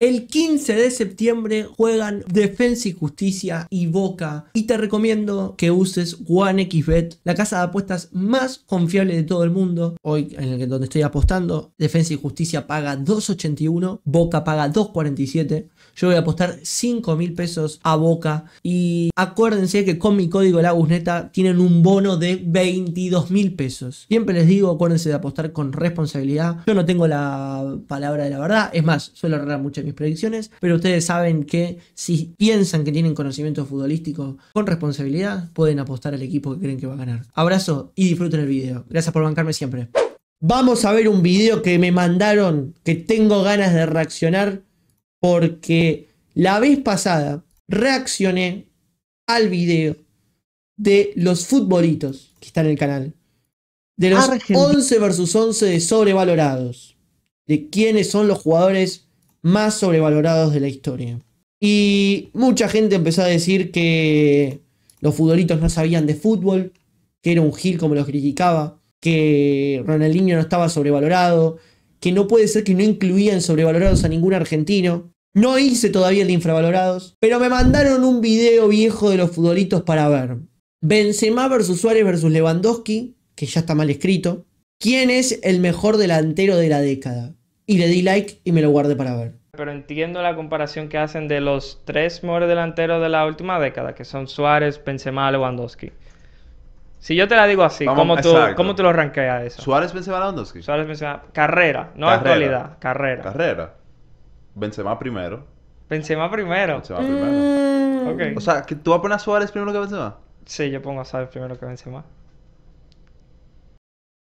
El 15 de septiembre juegan Defensa y Justicia y Boca. Y te recomiendo que uses OneXBet, la casa de apuestas más confiable de todo el mundo. Hoy, en el que, donde estoy apostando, Defensa y Justicia paga 2.81, Boca paga 2.47. Yo voy a apostar 5.000 mil pesos a Boca. Y acuérdense que con mi código La tienen un bono de 22.000 pesos. Siempre les digo, acuérdense de apostar con responsabilidad. Yo no tengo la palabra de la verdad. Es más, suelo errar mucho mis predicciones, pero ustedes saben que si piensan que tienen conocimiento futbolístico con responsabilidad, pueden apostar al equipo que creen que va a ganar. Abrazo y disfruten el video. Gracias por bancarme siempre. Vamos a ver un video que me mandaron, que tengo ganas de reaccionar, porque la vez pasada reaccioné al video de los futbolitos que está en el canal. De los 11 versus 11 de sobrevalorados. De quiénes son los jugadores más sobrevalorados de la historia. Y mucha gente empezó a decir que los futbolitos no sabían de fútbol, que era un gil como los criticaba, que Ronaldinho no estaba sobrevalorado, que no puede ser que no incluían sobrevalorados a ningún argentino. No hice todavía el de infravalorados, pero me mandaron un video viejo de los futbolitos para ver. Benzema versus Suárez versus Lewandowski, que ya está mal escrito. ¿Quién es el mejor delantero de la década? Y le di like y me lo guardé para ver pero entiendo la comparación que hacen de los tres mejores delanteros de la última década, que son Suárez, Benzema, Lewandowski. Si yo te la digo así, ¿cómo, tú, ¿cómo, tú, lo ranqueas eso? Suárez, Benzema, Lewandowski. Suárez, Benzema. Carrera, no actualidad, carrera. Carrera. Benzema primero. Benzema primero. primero. O sea, que ¿tú vas a poner a Suárez primero que Benzema? Sí, yo pongo a Suárez primero que Benzema.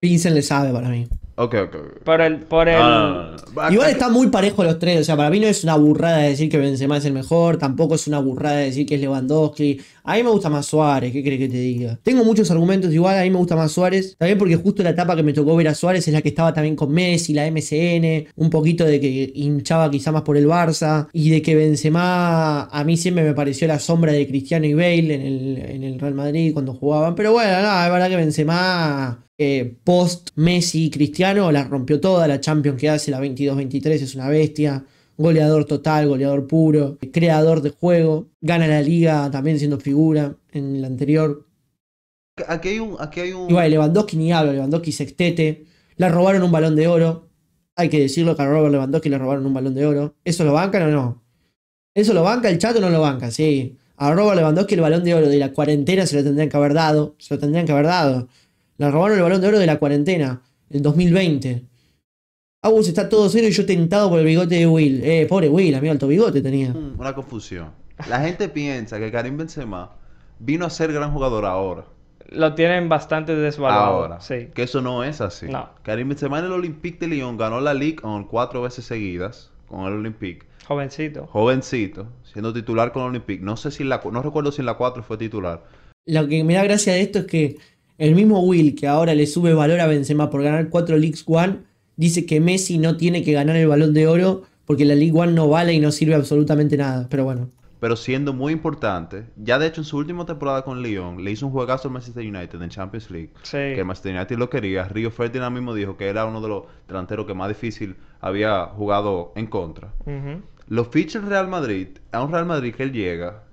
Vincent le sabe para mí. Ok, ok. Por el. Por el... Ah. Igual está muy parejo los tres. O sea, para mí no es una burrada decir que Benzema es el mejor. Tampoco es una burrada decir que es Lewandowski. A mí me gusta más Suárez. ¿Qué crees que te diga? Tengo muchos argumentos. Igual a mí me gusta más Suárez. También porque justo la etapa que me tocó ver a Suárez es la que estaba también con Messi, la MCN. Un poquito de que hinchaba quizá más por el Barça. Y de que Benzema a mí siempre me pareció la sombra de Cristiano y Bale en el, en el Real Madrid cuando jugaban. Pero bueno, no, es verdad que Benzema eh, post Messi Cristiano, la rompió toda, la Champions que hace, la 22-23 es una bestia, goleador total, goleador puro, creador de juego, gana la liga también siendo figura en la anterior. Aquí hay un... Aquí hay un... Lewandowski ni habla, Lewandowski sextete, la robaron un balón de oro, hay que decirlo que a Robert Lewandowski le robaron un balón de oro, ¿eso lo bancan o no? ¿Eso lo banca el chato o no lo banca? Sí. A Robert Lewandowski el balón de oro de la cuarentena se lo tendrían que haber dado, se lo tendrían que haber dado la robaron el balón de oro de la cuarentena, el 2020. Agus está todo cero y yo tentado por el bigote de Will. Eh, pobre Will, amigo, alto bigote tenía. Mm, una confusión. La gente piensa que Karim Benzema vino a ser gran jugador ahora. Lo tienen bastante desvalorado. Ahora, sí. Que eso no es así. Karim Benzema en el Olympique de Lyon ganó la Ligue cuatro veces seguidas con el Olympique. Jovencito. Jovencito, siendo titular con el Olympique. No sé si la no recuerdo si en la 4 fue titular. Lo que me da gracia de esto es que el mismo Will, que ahora le sube valor a Benzema por ganar cuatro Leagues One, dice que Messi no tiene que ganar el balón de oro porque la League One no vale y no sirve absolutamente nada. Pero bueno. Pero siendo muy importante, ya de hecho en su última temporada con Lyon le hizo un juegazo al Manchester United en Champions League. Sí. Que Manchester United lo quería. Río Ferdinand mismo dijo que era uno de los delanteros que más difícil había jugado en contra. Los Lo ficha el Real Madrid, a un Real Madrid que él llega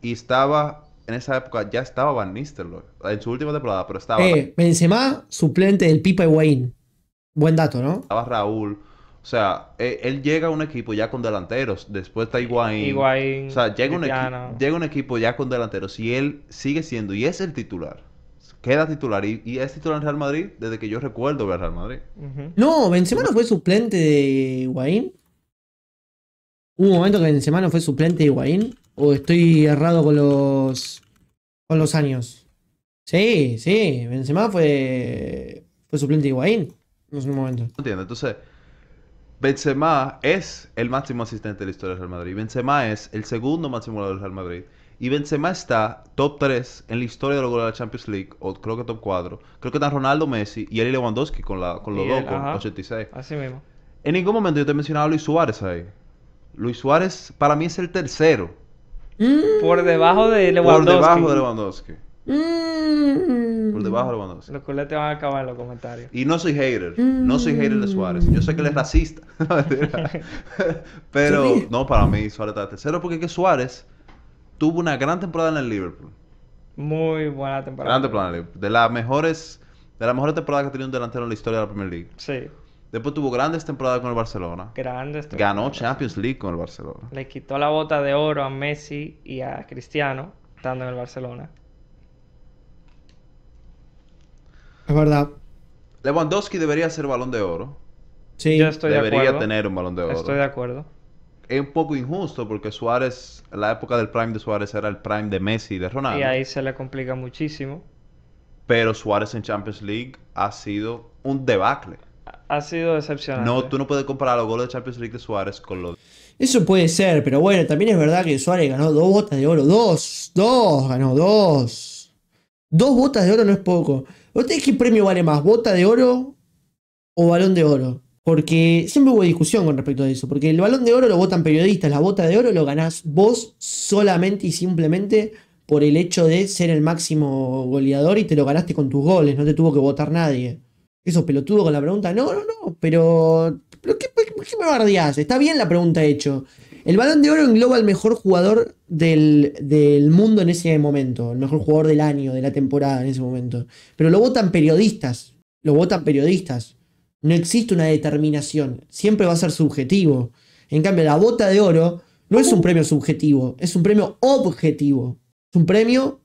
y estaba en esa época ya estaba Van Nistelrooy. En su última temporada, pero estaba. Eh, Benzema, suplente del Pipa Higuaín. Buen dato, ¿no? Estaba Raúl. O sea, e, él, llega a un equipo ya con delanteros. Después está Higuaín. o sea, llega un, un, equipo ya con delanteros. Y él sigue siendo, y es el titular. Queda titular. Y, es titular en Real Madrid desde que yo recuerdo ver Real Madrid. No, Benzema no fue suplente de Higuaín. Hubo un momento que Benzema no fue suplente de Higuaín. ¿O estoy errado con los, con los años? Sí, sí, Benzema fue, fue suplente de Higuaín en un momento. Entiendo, entonces... Benzema es el máximo asistente de la historia del Real Madrid. Benzema es el segundo máximo goleador del Real Madrid. Y Benzema está top 3 en la historia de los goles de la Champions League, o creo que top 4. Creo que están Ronaldo, Messi y él Lewandowski con, la, con los dos, 86. Así mismo. En ningún momento yo te he mencionado a Luis Suárez ahí. Luis Suárez para mí es el tercero Mm. Por debajo de Lewandowski. Por debajo de Lewandowski. Mm. Por debajo de Lewandowski. Los culetes van a acabar en los comentarios. Y no soy hater. No soy hater de Suárez. Yo sé que él es racista. Pero no, para mí Suárez está tercero porque es que Suárez tuvo una gran temporada en el Liverpool. Muy buena temporada. Gran temporada De las mejores, de las mejores temporadas que ha tenido un delantero en la historia de la Premier League. Sí. Después tuvo grandes temporadas con el Barcelona. Grandes temporadas. Ganó Champions League con el Barcelona. Le quitó la bota de oro a Messi y a Cristiano, estando en el Barcelona. Es verdad. Lewandowski debería ser balón de oro. Sí, debería tener un balón de oro. Estoy de acuerdo. Es un poco injusto porque Suárez, la época del prime de Suárez era el prime de Messi y de Ronaldo. Y ahí se le complica muchísimo. Pero Suárez en Champions League ha sido un debacle ha sido decepcionante. No, tú no puedes comparar los goles de Champions League de Suárez con los... Eso puede ser, pero bueno, también es verdad que Suárez ganó dos botas de oro. Dos, dos, ganó dos. Dos botas de oro no es poco. ¿Ustedes qué premio vale más, bota de oro o balón de oro? Porque siempre hubo discusión con respecto a eso. Porque el balón de oro lo votan periodistas, la bota de oro lo ganás vos solamente y simplemente por el hecho de ser el máximo goleador y te lo ganaste con tus goles, no te tuvo que votar nadie. Eso pelotudo con la pregunta, no, no, no, pero, qué, me bardeás? Está bien la pregunta hecho. El balón de oro engloba al mejor jugador del, del, mundo en ese momento, el mejor jugador del año, de la temporada en ese momento. Pero lo votan periodistas, lo votan periodistas. No existe una determinación, siempre va a ser subjetivo. En cambio, la bota de oro no es un premio subjetivo, es un premio objetivo. Es un premio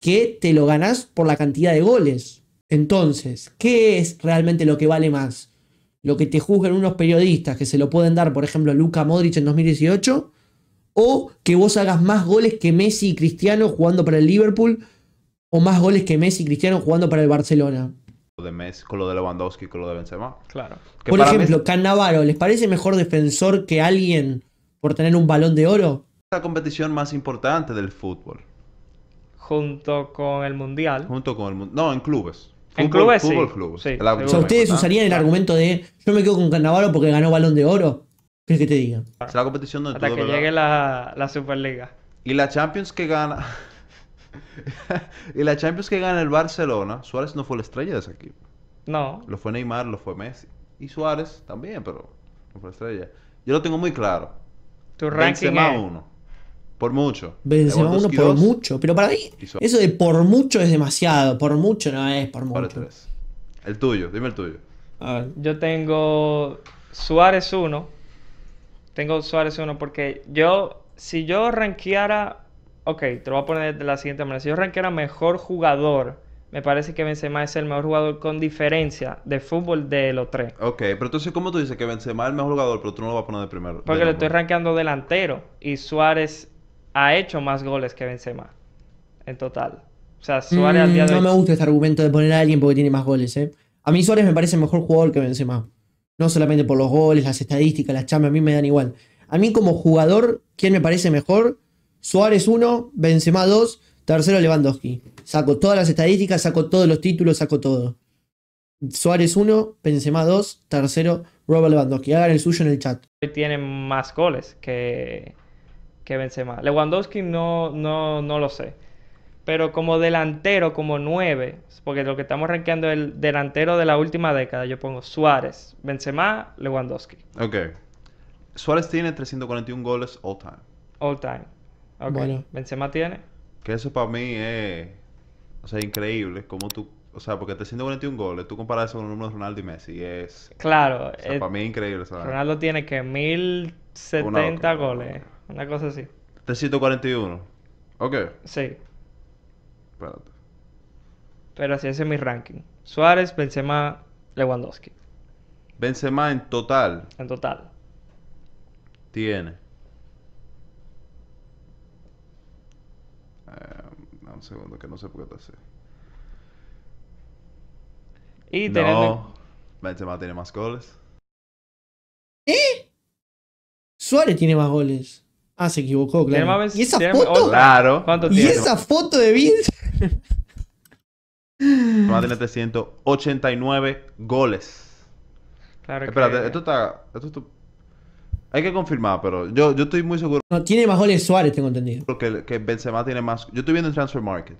que te lo ganás por la cantidad de goles. Entonces, ¿qué es realmente lo que vale más? ¿Lo que te juzgan unos periodistas que se lo pueden dar, por ejemplo, a Luca Modric en 2018? ¿O que vos hagas más goles que Messi y Cristiano jugando para el Liverpool? ¿O más goles que Messi y Cristiano jugando para el Barcelona? De con lo de Lewandowski, con lo de Benzema. Claro. por ejemplo, Messi... Cannavaro, ¿les parece mejor defensor que alguien por tener un balón de oro? La competición más importante del fútbol. Junto con el Mundial. Junto con el Mundial. No, en clubes en clubes sí. Club. o ustedes usarían el argumento de yo me quedo con Cannavaro porque ganó balón de oro. ¿Qué es que te diga? Es la competición donde Hasta que llegue la, Superliga. Y la Champions que gana. y la Champions que gana el Barcelona, Suárez no fue la estrella de ese equipo. No. Lo fue Neymar, lo fue Messi. Y Suárez también, pero no fue la estrella. Yo lo tengo muy claro. Tu ranking es... uno. Por mucho. Benzema uno por mucho. Pero para mí, eso de por mucho es demasiado. Por mucho no es por mucho. tres. El tuyo, dime el tuyo. A ver. Yo tengo Suárez 1. Tengo Suárez 1 porque yo, si yo rankeara. Ok, te lo voy a poner de la siguiente manera. Si yo ranqueara mejor jugador, me parece que Benzema es el mejor jugador con diferencia de fútbol de los tres. Ok, pero entonces, ¿cómo tú dices que Benzema es el mejor jugador, pero tú no lo vas a poner de primero? Porque le estoy rankeando delantero y Suárez ha hecho más goles que Benzema en total. O sea, Suárez al mm, No me gusta este argumento de poner a alguien porque tiene más goles, ¿eh? A mí Suárez me parece mejor jugador que Benzema. No solamente por los goles, las estadísticas, las chambas. a mí me dan igual. A mí como jugador, ¿quién me parece mejor? Suárez 1, Benzema 2, tercero Lewandowski. Saco todas las estadísticas, saco todos los títulos, saco todo. Suárez 1, Benzema 2, tercero Robert Lewandowski. Hagan el suyo en el chat. Tiene más goles que, que Benzema. Lewandowski no, no, no lo sé. Pero como delantero, como nueve... porque lo que estamos rankeando es el delantero de la última década, yo pongo Suárez, Benzema, Lewandowski. Ok. Suárez tiene 341 goles all time. All time. Ok. Benzema tiene. Que eso para mí es. O sea, increíble. Como tú. O sea, porque 341 goles, tú comparas eso con el número de Ronaldo y Messi. Es. Claro. es, para eh, mí es increíble. Ronaldo tiene que 1070 goles. Una cosa así. 341 Ok. Sí. Espérate. Pero así es mi ranking. Suárez, Benzema, Lewandowski. Benzema en total. En total. Tiene. Eh, un segundo, que no sé por qué te hace. Y No, Benzema tiene más goles. ¿Eh? Suárez tiene más goles. Ah, se equivocó, claro. y esa foto. claro. y esa foto de Vince. Va tiene 389 goles. Claro Espérate, esto está. Esto Hay que confirmar, pero yo, yo estoy muy seguro. No, tiene más goles Suárez, tengo entendido. Porque que Benzema tiene más. Yo estoy viendo en Transfer Market.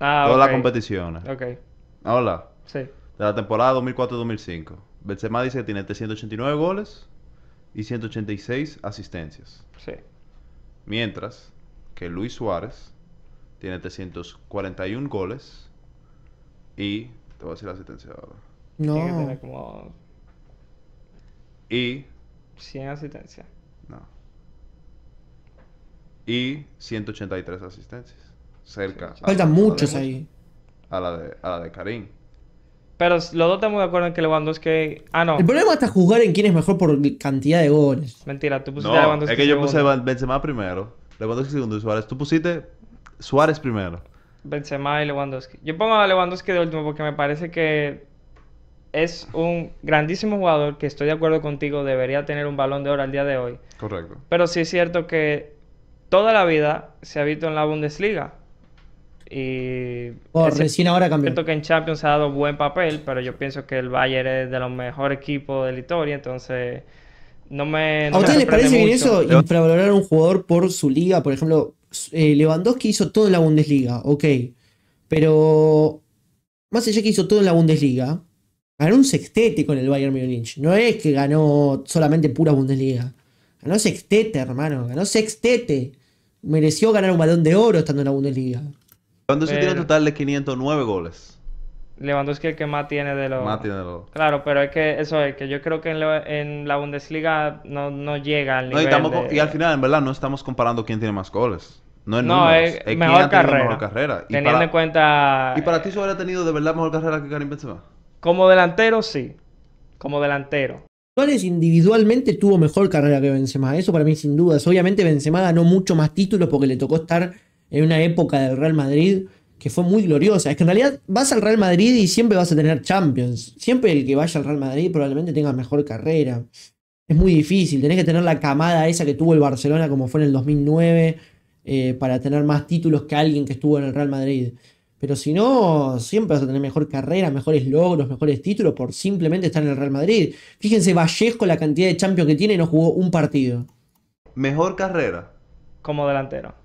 Ah, Todas las competiciones. Ok. Hola. Sí. De la temporada 2004-2005. Benzema dice que tiene 389 goles y 186 asistencias. Sí. Mientras que Luis Suárez tiene 341 goles y. Te voy a decir la asistencia ahora. No. Y. 100 asistencias. No. Y 183 asistencias. Cerca. Faltan muchos ahí. A la de, a la de Karim. Pero los dos estamos de acuerdo en que Lewandowski. Ah, no. El problema está jugar en quién es mejor por cantidad de goles. Mentira, tú pusiste a Lewandowski. Es que yo puse a Benzema primero, Lewandowski segundo y Suárez. Tú pusiste Suárez primero. Benzema y Lewandowski. Yo pongo a Lewandowski de último porque me parece que es un grandísimo jugador que estoy de acuerdo contigo, debería tener un balón de oro al día de hoy. Correcto. Pero sí es cierto que toda la vida se ha visto en la Bundesliga. Y eh, oh, recién ahora cambió. que en Champions ha dado buen papel, pero yo pienso que el Bayern es de los mejores equipos de la historia, entonces no me. ¿A ustedes les parece bien eso? Infravalorar a un jugador por su liga, por ejemplo, eh, Lewandowski hizo todo en la Bundesliga, ok. Pero más allá que hizo todo en la Bundesliga, ganó un sextete con el Bayern Munich No es que ganó solamente pura Bundesliga. Ganó sextete, hermano. Ganó sextete. Mereció ganar un balón de oro estando en la Bundesliga. Lewandowski tiene un total de 509 goles. Lewandowski es el que más tiene de los... Más tiene de los... Claro, pero es que eso es, que yo creo que en, la Bundesliga no, llega al nivel y, y, al final, en verdad, no estamos comparando quién tiene más goles. No, es, mejor, carrera. Teniendo en cuenta... ¿Y para ti eso habría tenido de verdad mejor carrera que Karim Benzema? Como delantero, sí. Como delantero. Suárez individualmente tuvo mejor carrera que Benzema. Eso para mí sin dudas. Obviamente Benzema ganó mucho más títulos porque le tocó estar en una época del Real Madrid que fue muy gloriosa. Es que en realidad vas al Real Madrid y siempre vas a tener Champions. Siempre el que vaya al Real Madrid probablemente tenga mejor carrera. Es muy difícil, tenés que tener la camada esa que tuvo el Barcelona como fue en el 2009 eh, para tener más títulos que alguien que estuvo en el Real Madrid. Pero si no, siempre vas a tener mejor carrera, mejores logros, mejores títulos por simplemente estar en el Real Madrid. Fíjense, Vallejo, la cantidad de Champions que tiene, no jugó un partido. Mejor carrera. Como delantero.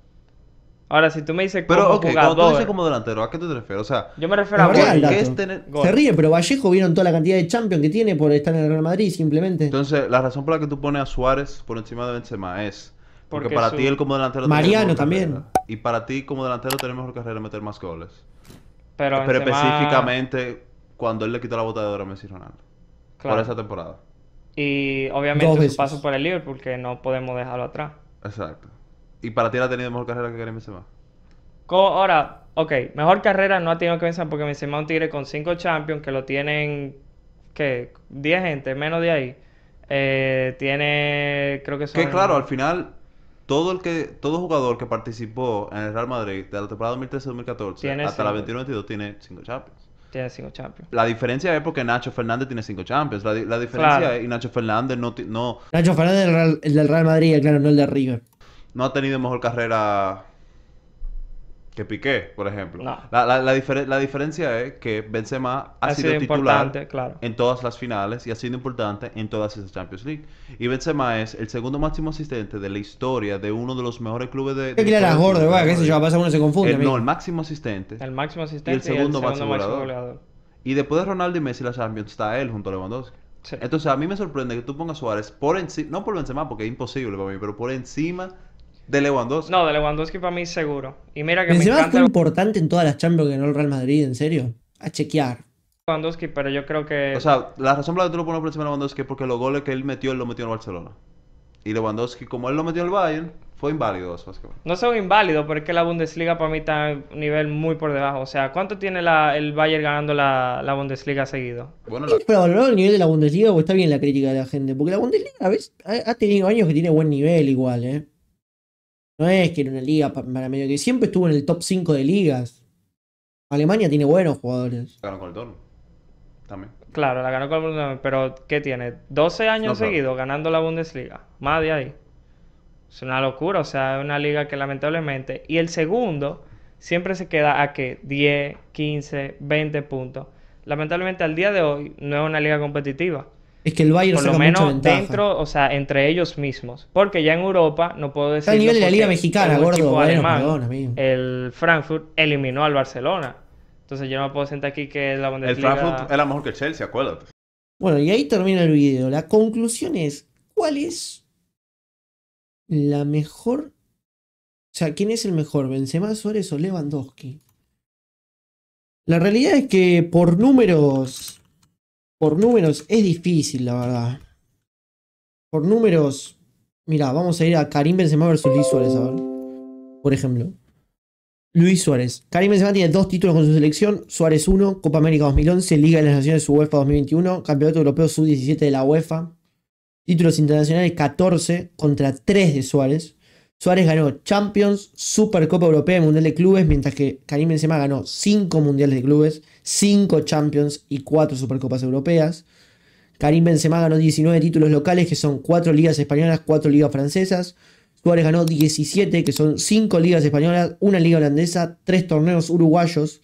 Ahora, si tú me dices pero, como okay, tú dices como delantero, ¿a qué te refieres? O sea... Yo me refiero a... Se ríe, pero Vallejo en toda la cantidad de Champions que tiene por estar en el Real Madrid, simplemente. Entonces, la razón por la que tú pones a Suárez por encima de Benzema es... Porque, para ti él como delantero... Mariano también. y para ti como delantero tiene mejor carrera meter más goles. Pero, específicamente cuando él le quitó la de oro a Messi Ronaldo. Claro. Por esa temporada. Y obviamente su paso por el Liverpool, porque no podemos dejarlo atrás. Exacto. ¿Y para ti ha tenido mejor carrera que Karim Benzema? Ahora, ok, mejor carrera no ha tenido que pensar porque Benzema es un tigre con cinco Champions que lo tienen, que 10 gente, menos de ahí. Eh, tiene, creo que son... Que claro, al final, todo el que todo jugador que participó en el Real Madrid de la temporada 2013-2014 hasta la 21-22 tiene cinco Champions. Tiene cinco Champions. La diferencia es porque Nacho Fernández tiene cinco Champions. La, diferencia es y Nacho Fernández no... no... Nacho Fernández es el del Real Madrid, claro, no el de arriba no ha tenido mejor carrera que Piqué, por ejemplo. La, la, la, diferencia es que Benzema ha, sido, titular en todas las finales y ha sido importante en todas esas Champions League. Y Benzema es el segundo máximo asistente de la historia de uno de los mejores clubes de... de que gordo, ¿Qué yo uno se confunde. no, el máximo asistente. El máximo asistente y el segundo, máximo, goleador. Y después de Ronaldo y Messi la Champions está él junto a Lewandowski. Entonces a mí me sorprende que tú pongas Suárez por encima, no por Benzema porque es imposible para mí, pero por encima de Lewandowski. No, de Lewandowski para mí seguro. Y mira que me encanta... importante en todas las Champions que ganó el Real Madrid, en serio. A chequear. Lewandowski, pero yo creo que. O sea, la razón por la que tú lo pones por encima de Lewandowski es porque los goles que él metió, él lo metió en Barcelona. Y Lewandowski, como él lo metió en el Bayern, fue inválido eso, básicamente. No son inválidos, pero es que la Bundesliga para mí está a un nivel muy por debajo. O sea, ¿cuánto tiene el Bayern ganando la, Bundesliga seguido? Bueno, Pero valoró el nivel de la Bundesliga, o está bien la crítica de la gente. Porque la Bundesliga, a veces, ha tenido años que tiene buen nivel igual, ¿eh? No es que era una liga para medio que siempre estuvo en el top 5 de ligas. Alemania tiene buenos jugadores. Ganó con el turno. También. Claro, la ganó con el Dortmund, pero ¿qué tiene? 12 años seguidos ganando la Bundesliga. Más de ahí. Es una locura, o sea, es una liga que lamentablemente... Y el segundo siempre se queda a que 10, 15, 20 puntos. Lamentablemente al día de hoy no es una liga competitiva. Es que el Bayern Por lo menos dentro, o sea, entre ellos mismos. Porque ya en Europa, no puedo decir. Está nivel de la Liga Mexicana, gordo. el Frankfurt eliminó al Barcelona. Entonces yo no puedo sentar aquí que la Bundesliga. El Frankfurt la mejor que el Chelsea, acuérdate. Bueno, y ahí termina el video. La conclusión es: ¿cuál es la mejor. O sea, ¿quién es el mejor? ¿Benzema Suárez o Lewandowski? La realidad es que por números por números es difícil, la verdad. Por números. Mira, vamos a ir a Karim Benzema versus Luis Suárez, Por ejemplo. Luis Suárez. Karim Benzema tiene dos títulos con su selección. Suárez 1, Copa América 2011, Liga de las Naciones UEFA 2021, Campeonato Europeo Sub-17 de la UEFA. Títulos internacionales 14 contra 3 de Suárez. Suárez ganó Champions, Supercopa Europea y Mundial de Clubes, mientras que Karim Benzema ganó 5 Mundiales de Clubes 5 Champions y 4 Supercopas Europeas. Karim Benzema ganó 19 títulos locales, que son 4 ligas españolas, 4 ligas francesas. Suárez ganó 17, que son 5 ligas españolas, 1 liga holandesa, 3 torneos uruguayos.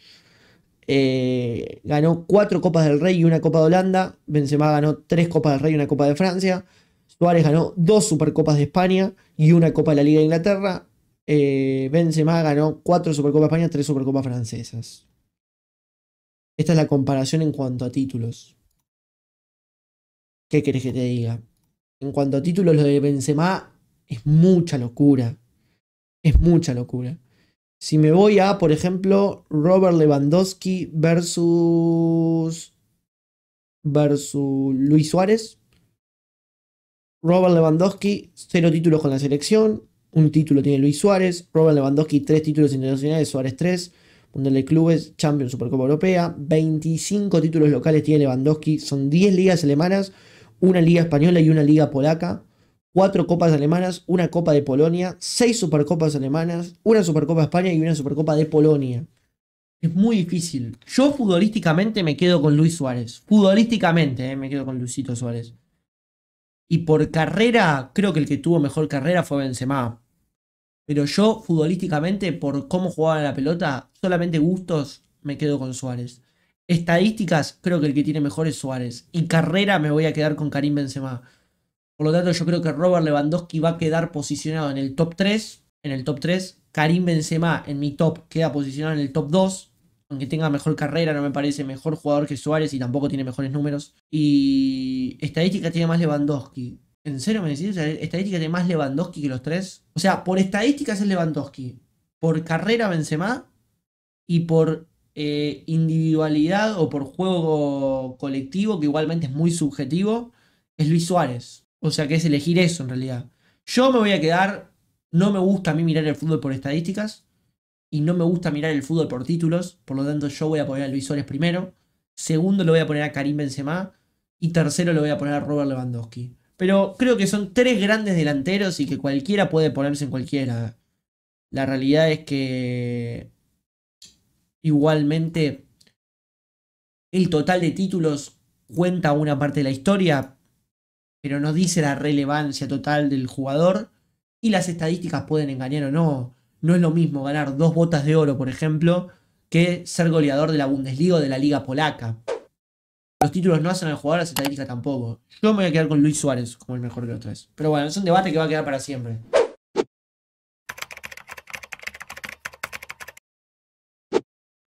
Eh, ganó 4 Copas del Rey y 1 Copa de Holanda. Benzema ganó 3 Copas del Rey y 1 Copa de Francia. Suárez ganó 2 Supercopas de España y 1 Copa de la Liga de Inglaterra. Eh, Benzema ganó 4 Supercopas de España, y 3 Supercopas francesas. Esta es la comparación en cuanto a títulos. ¿Qué querés que te diga? En cuanto a títulos, lo de Benzema es mucha locura. Es mucha locura. Si me voy a, por ejemplo, Robert Lewandowski versus. versus Luis Suárez. Robert Lewandowski, cero títulos con la selección. Un título tiene Luis Suárez. Robert Lewandowski, tres títulos internacionales, Suárez tres de clubes, Champions, Supercopa Europea, 25 títulos locales tiene Lewandowski, son 10 ligas alemanas, una liga española y una liga polaca, 4 copas alemanas, una copa de Polonia, 6 supercopas alemanas, una supercopa de España y una supercopa de Polonia. Es muy difícil. Yo futbolísticamente me quedo con Luis Suárez. Futbolísticamente eh, me quedo con Luisito Suárez. Y por carrera, creo que el que tuvo mejor carrera fue Benzema. Pero yo, futbolísticamente, por cómo jugaba la pelota, solamente gustos me quedo con Suárez. Estadísticas, creo que el que tiene mejor es Suárez. Y carrera me voy a quedar con Karim Benzema. Por lo tanto, yo creo que Robert Lewandowski va a quedar posicionado en el top 3. En el top 3. Karim Benzema en mi top queda posicionado en el top 2. Aunque tenga mejor carrera, no me parece mejor jugador que Suárez y tampoco tiene mejores números. Y estadística tiene más Lewandowski. ¿En serio me decís? ¿Estadística tiene más Lewandowski que los tres? O sea, por estadísticas es Lewandowski. Por carrera Benzema. Y por eh, individualidad o por juego colectivo, que igualmente es muy subjetivo, es Luis Suárez. O sea que es elegir eso en realidad. Yo me voy a quedar. No me gusta a mí mirar el fútbol por estadísticas. Y no me gusta mirar el fútbol por títulos. Por lo tanto, yo voy a poner a Luis Suárez primero. Segundo, lo voy a poner a Karim Benzema. Y tercero, lo voy a poner a Robert Lewandowski. Pero creo que son tres grandes delanteros y que cualquiera puede ponerse en cualquiera. La realidad es que igualmente el total de títulos cuenta una parte de la historia, pero no dice la relevancia total del jugador. Y las estadísticas pueden engañar o no. No es lo mismo ganar dos botas de oro, por ejemplo, que ser goleador de la Bundesliga o de la Liga Polaca. Los títulos no hacen al jugador, la estadísticas tampoco. Yo me voy a quedar con Luis Suárez como el mejor de los tres. Pero bueno, es un debate que va a quedar para siempre.